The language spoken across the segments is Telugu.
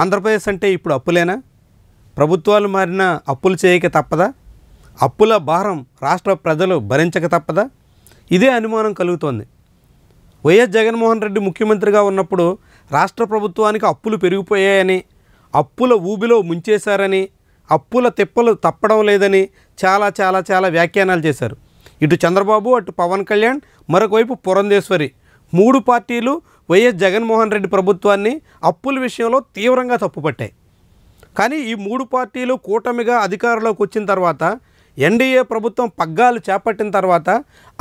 ఆంధ్రప్రదేశ్ అంటే ఇప్పుడు అప్పులేనా ప్రభుత్వాలు మారిన అప్పులు చేయక తప్పదా అప్పుల భారం రాష్ట్ర ప్రజలు భరించక తప్పదా ఇదే అనుమానం కలుగుతోంది వైఎస్ జగన్మోహన్ రెడ్డి ముఖ్యమంత్రిగా ఉన్నప్పుడు రాష్ట్ర ప్రభుత్వానికి అప్పులు పెరిగిపోయాయని అప్పుల ఊబిలో ముంచేశారని అప్పుల తిప్పలు తప్పడం లేదని చాలా చాలా చాలా వ్యాఖ్యానాలు చేశారు ఇటు చంద్రబాబు అటు పవన్ కళ్యాణ్ మరొకవైపు పురంధేశ్వరి మూడు పార్టీలు వైఎస్ జగన్మోహన్ రెడ్డి ప్రభుత్వాన్ని అప్పుల విషయంలో తీవ్రంగా తప్పుపట్టాయి కానీ ఈ మూడు పార్టీలు కూటమిగా అధికారంలోకి వచ్చిన తర్వాత ఎన్డీఏ ప్రభుత్వం పగ్గాలు చేపట్టిన తర్వాత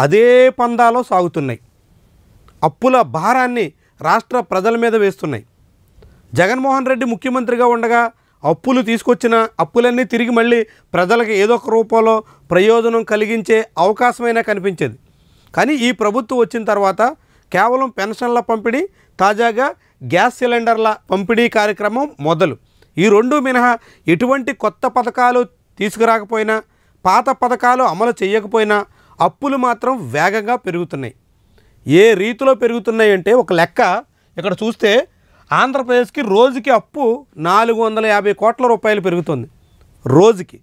అదే పందాలో సాగుతున్నాయి అప్పుల భారాన్ని రాష్ట్ర ప్రజల మీద వేస్తున్నాయి జగన్మోహన్ రెడ్డి ముఖ్యమంత్రిగా ఉండగా అప్పులు తీసుకొచ్చిన అప్పులన్నీ తిరిగి మళ్ళీ ప్రజలకు ఏదో ఒక రూపంలో ప్రయోజనం కలిగించే అవకాశమైనా కనిపించేది కానీ ఈ ప్రభుత్వం వచ్చిన తర్వాత కేవలం పెన్షన్ల పంపిణీ తాజాగా గ్యాస్ సిలిండర్ల పంపిణీ కార్యక్రమం మొదలు ఈ రెండు మినహా ఎటువంటి కొత్త పథకాలు తీసుకురాకపోయినా పాత పథకాలు అమలు చేయకపోయినా అప్పులు మాత్రం వేగంగా పెరుగుతున్నాయి ఏ రీతిలో పెరుగుతున్నాయి అంటే ఒక లెక్క ఇక్కడ చూస్తే ఆంధ్రప్రదేశ్కి రోజుకి అప్పు నాలుగు వందల యాభై కోట్ల రూపాయలు పెరుగుతుంది రోజుకి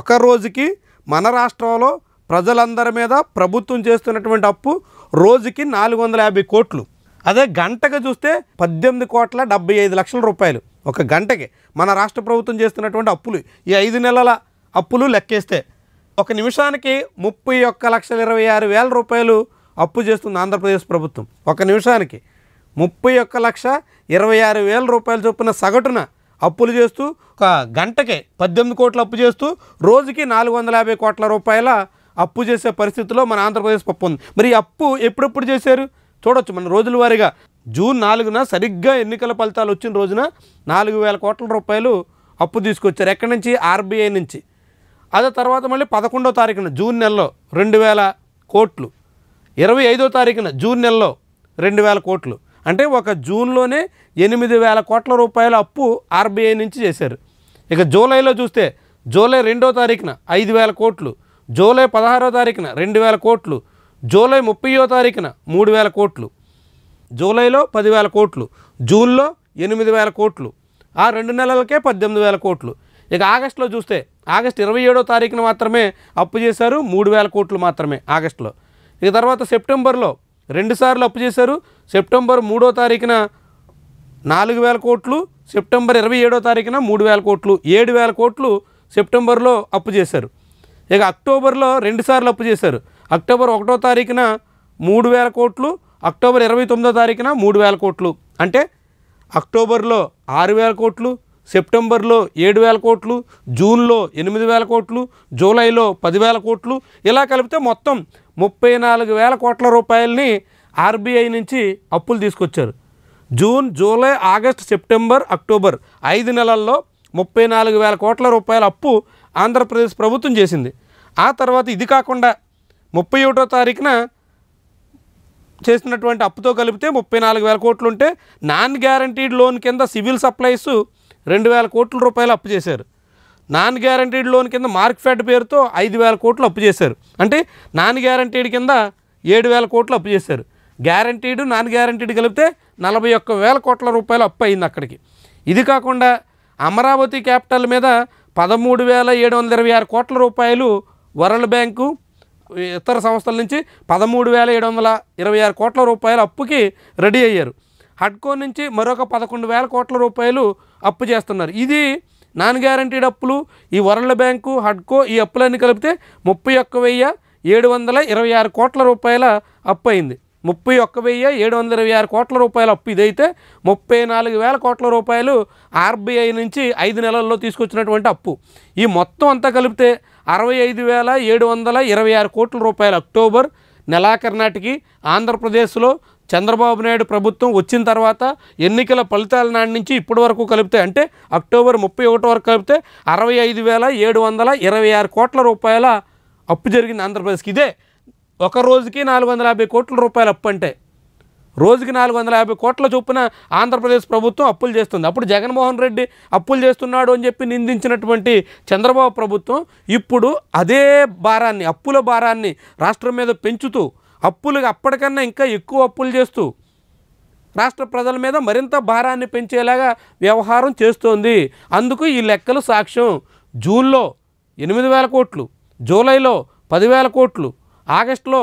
ఒక రోజుకి మన రాష్ట్రంలో ప్రజలందరి మీద ప్రభుత్వం చేస్తున్నటువంటి అప్పు రోజుకి నాలుగు వందల యాభై కోట్లు అదే గంటకు చూస్తే పద్దెనిమిది కోట్ల డెబ్బై ఐదు లక్షల రూపాయలు ఒక గంటకి మన రాష్ట్ర ప్రభుత్వం చేస్తున్నటువంటి అప్పులు ఈ ఐదు నెలల అప్పులు లెక్కేస్తే ఒక నిమిషానికి ముప్పై ఒక్క లక్షల ఇరవై ఆరు వేల రూపాయలు అప్పు చేస్తుంది ఆంధ్రప్రదేశ్ ప్రభుత్వం ఒక నిమిషానికి ముప్పై ఒక్క లక్ష ఇరవై ఆరు వేల రూపాయలు చొప్పున సగటున అప్పులు చేస్తూ ఒక గంటకే పద్దెనిమిది కోట్లు అప్పు చేస్తూ రోజుకి నాలుగు వందల యాభై కోట్ల రూపాయల అప్పు చేసే పరిస్థితిలో మన ఆంధ్రప్రదేశ్ పప్పు ఉంది మరి అప్పు ఎప్పుడెప్పుడు చేశారు చూడొచ్చు మన రోజుల వారీగా జూన్ నాలుగున సరిగ్గా ఎన్నికల ఫలితాలు వచ్చిన రోజున నాలుగు వేల కోట్ల రూపాయలు అప్పు తీసుకొచ్చారు ఎక్కడి నుంచి ఆర్బీఐ నుంచి అదే తర్వాత మళ్ళీ పదకొండో తారీఖున జూన్ నెలలో రెండు వేల కోట్లు ఇరవై ఐదో తారీఖున జూన్ నెలలో రెండు వేల కోట్లు అంటే ఒక జూన్లోనే ఎనిమిది వేల కోట్ల రూపాయల అప్పు ఆర్బీఐ నుంచి చేశారు ఇక జూలైలో చూస్తే జూలై రెండో తారీఖున ఐదు వేల కోట్లు జూలై పదహారో తారీఖున రెండు వేల కోట్లు జూలై ముప్పయో తారీఖున మూడు వేల కోట్లు జూలైలో పదివేల కోట్లు జూన్లో ఎనిమిది వేల కోట్లు ఆ రెండు నెలలకే పద్దెనిమిది వేల కోట్లు ఇక ఆగస్టులో చూస్తే ఆగస్ట్ ఇరవై ఏడో తారీఖున మాత్రమే అప్పు చేశారు మూడు వేల కోట్లు మాత్రమే ఆగస్టులో ఇక తర్వాత సెప్టెంబర్లో రెండుసార్లు అప్పు చేశారు సెప్టెంబర్ మూడో తారీఖున నాలుగు వేల కోట్లు సెప్టెంబర్ ఇరవై ఏడో తారీఖున మూడు వేల కోట్లు ఏడు వేల కోట్లు సెప్టెంబర్లో అప్పు చేశారు ఇక అక్టోబర్లో రెండుసార్లు అప్పు చేశారు అక్టోబర్ ఒకటో తారీఖున మూడు వేల కోట్లు అక్టోబర్ ఇరవై తొమ్మిదో తారీఖున మూడు వేల కోట్లు అంటే అక్టోబర్లో ఆరు వేల కోట్లు సెప్టెంబర్లో ఏడు వేల కోట్లు జూన్లో ఎనిమిది వేల కోట్లు జూలైలో పదివేల కోట్లు ఇలా కలిపితే మొత్తం ముప్పై నాలుగు వేల కోట్ల రూపాయలని ఆర్బీఐ నుంచి అప్పులు తీసుకొచ్చారు June July August September October ఐదు నెలల్లో ముప్పై నాలుగు వేల కోట్ల రూపాయల అప్పు ఆంధ్రప్రదేశ్ ప్రభుత్వం చేసింది ఆ తర్వాత ఇది కాకుండా ముప్పై ఒకటో తారీఖున చేసినటువంటి అప్పుతో కలిపితే ముప్పై నాలుగు వేల కోట్లు ఉంటే నాన్ గ్యారంటీడ్ లోన్ కింద సివిల్ సప్లైస్ రెండు వేల కోట్ల రూపాయలు అప్పు చేశారు నాన్ గ్యారంటీడ్ లోన్ కింద మార్క్ ఫ్యాట్ పేరుతో ఐదు వేల కోట్లు అప్పు చేశారు అంటే నాన్ గ్యారంటీడ్ కింద ఏడు వేల కోట్లు అప్పు చేశారు గ్యారంటీడ్ నాన్ గ్యారంటీడ్ కలిపితే నలభై ఒక్క వేల కోట్ల రూపాయలు అప్పు అయింది అక్కడికి ఇది కాకుండా అమరావతి క్యాపిటల్ మీద పదమూడు వేల ఏడు వందల ఇరవై ఆరు కోట్ల రూపాయలు వరల్డ్ బ్యాంకు ఇతర సంస్థల నుంచి పదమూడు వేల ఏడు వందల ఇరవై ఆరు కోట్ల రూపాయల అప్పుకి రెడీ అయ్యారు హడ్కో నుంచి మరొక పదకొండు వేల కోట్ల రూపాయలు అప్పు చేస్తున్నారు ఇది నాన్ గ్యారంటీడ్ అప్పులు ఈ వరల్డ్ బ్యాంకు హడ్కో ఈ అప్పులన్నీ కలిపితే ముప్పై ఒక్క వెయ్యి ఏడు వందల ఇరవై ఆరు కోట్ల రూపాయల అప్పు అయింది ముప్పై ఒక్క వెయ్యి ఏడు వందల ఇరవై ఆరు కోట్ల రూపాయల అప్పు ఇదైతే ముప్పై నాలుగు వేల కోట్ల రూపాయలు ఆర్బీఐ నుంచి ఐదు నెలల్లో తీసుకొచ్చినటువంటి అప్పు ఈ మొత్తం అంతా కలిపితే అరవై ఐదు వేల ఏడు వందల ఇరవై ఆరు కోట్ల రూపాయలు అక్టోబర్ నెలాఖరు ఆంధ్రప్రదేశ్లో చంద్రబాబు నాయుడు ప్రభుత్వం వచ్చిన తర్వాత ఎన్నికల ఫలితాల నాటి నుంచి ఇప్పటి వరకు కలిపితే అంటే అక్టోబర్ ముప్పై ఒకటి వరకు కలిపితే అరవై ఐదు వేల ఏడు వందల ఇరవై ఆరు కోట్ల రూపాయల అప్పు జరిగింది ఆంధ్రప్రదేశ్కి ఇదే ఒక రోజుకి నాలుగు వందల యాభై కోట్ల రూపాయలు అప్పు అంటే రోజుకి నాలుగు వందల యాభై కోట్ల చొప్పున ఆంధ్రప్రదేశ్ ప్రభుత్వం అప్పులు చేస్తుంది అప్పుడు జగన్మోహన్ రెడ్డి అప్పులు చేస్తున్నాడు అని చెప్పి నిందించినటువంటి చంద్రబాబు ప్రభుత్వం ఇప్పుడు అదే భారాన్ని అప్పుల భారాన్ని రాష్ట్రం మీద పెంచుతూ అప్పులు అప్పటికన్నా ఇంకా ఎక్కువ అప్పులు చేస్తూ రాష్ట్ర ప్రజల మీద మరింత భారాన్ని పెంచేలాగా వ్యవహారం చేస్తోంది అందుకు ఈ లెక్కలు సాక్ష్యం జూన్లో ఎనిమిది వేల కోట్లు జూలైలో పదివేల కోట్లు ఆగస్టులో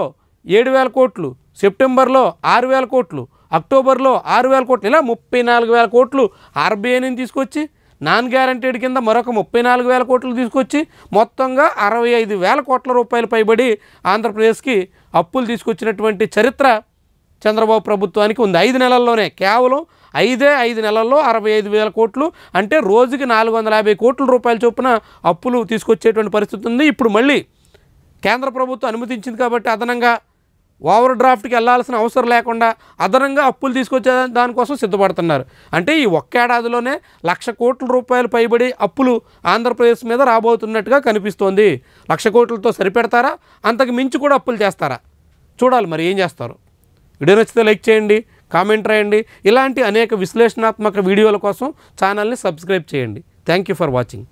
ఏడు వేల కోట్లు సెప్టెంబర్లో ఆరు వేల కోట్లు అక్టోబర్లో ఆరు వేల కోట్లు ఇలా ముప్పై నాలుగు వేల కోట్లు ఆర్బీఐ నుంచి తీసుకొచ్చి నాన్ గ్యారంటీడ్ కింద మరొక ముప్పై నాలుగు వేల కోట్లు తీసుకొచ్చి మొత్తంగా అరవై ఐదు వేల కోట్ల రూపాయలు పైబడి ఆంధ్రప్రదేశ్కి అప్పులు తీసుకొచ్చినటువంటి చరిత్ర చంద్రబాబు ప్రభుత్వానికి ఉంది ఐదు నెలల్లోనే కేవలం ఐదే ఐదు నెలల్లో అరవై ఐదు వేల కోట్లు అంటే రోజుకి నాలుగు వందల యాభై కోట్ల రూపాయల చొప్పున అప్పులు తీసుకొచ్చేటువంటి పరిస్థితి ఉంది ఇప్పుడు మళ్ళీ కేంద్ర ప్రభుత్వం అనుమతించింది కాబట్టి అదనంగా ఓవర్ డ్రాఫ్ట్కి వెళ్లాల్సిన అవసరం లేకుండా అదనంగా అప్పులు తీసుకొచ్చే దానికోసం సిద్ధపడుతున్నారు అంటే ఈ ఒక్కేడాదిలోనే లక్ష కోట్ల రూపాయలు పైబడి అప్పులు ఆంధ్రప్రదేశ్ మీద రాబోతున్నట్టుగా కనిపిస్తోంది లక్ష కోట్లతో సరిపెడతారా అంతకు మించి కూడా అప్పులు చేస్తారా చూడాలి మరి ఏం చేస్తారు వీడియో నచ్చితే లైక్ చేయండి కామెంట్ రాయండి ఇలాంటి అనేక విశ్లేషణాత్మక వీడియోల కోసం ఛానల్ని సబ్స్క్రైబ్ చేయండి థ్యాంక్ ఫర్ వాచింగ్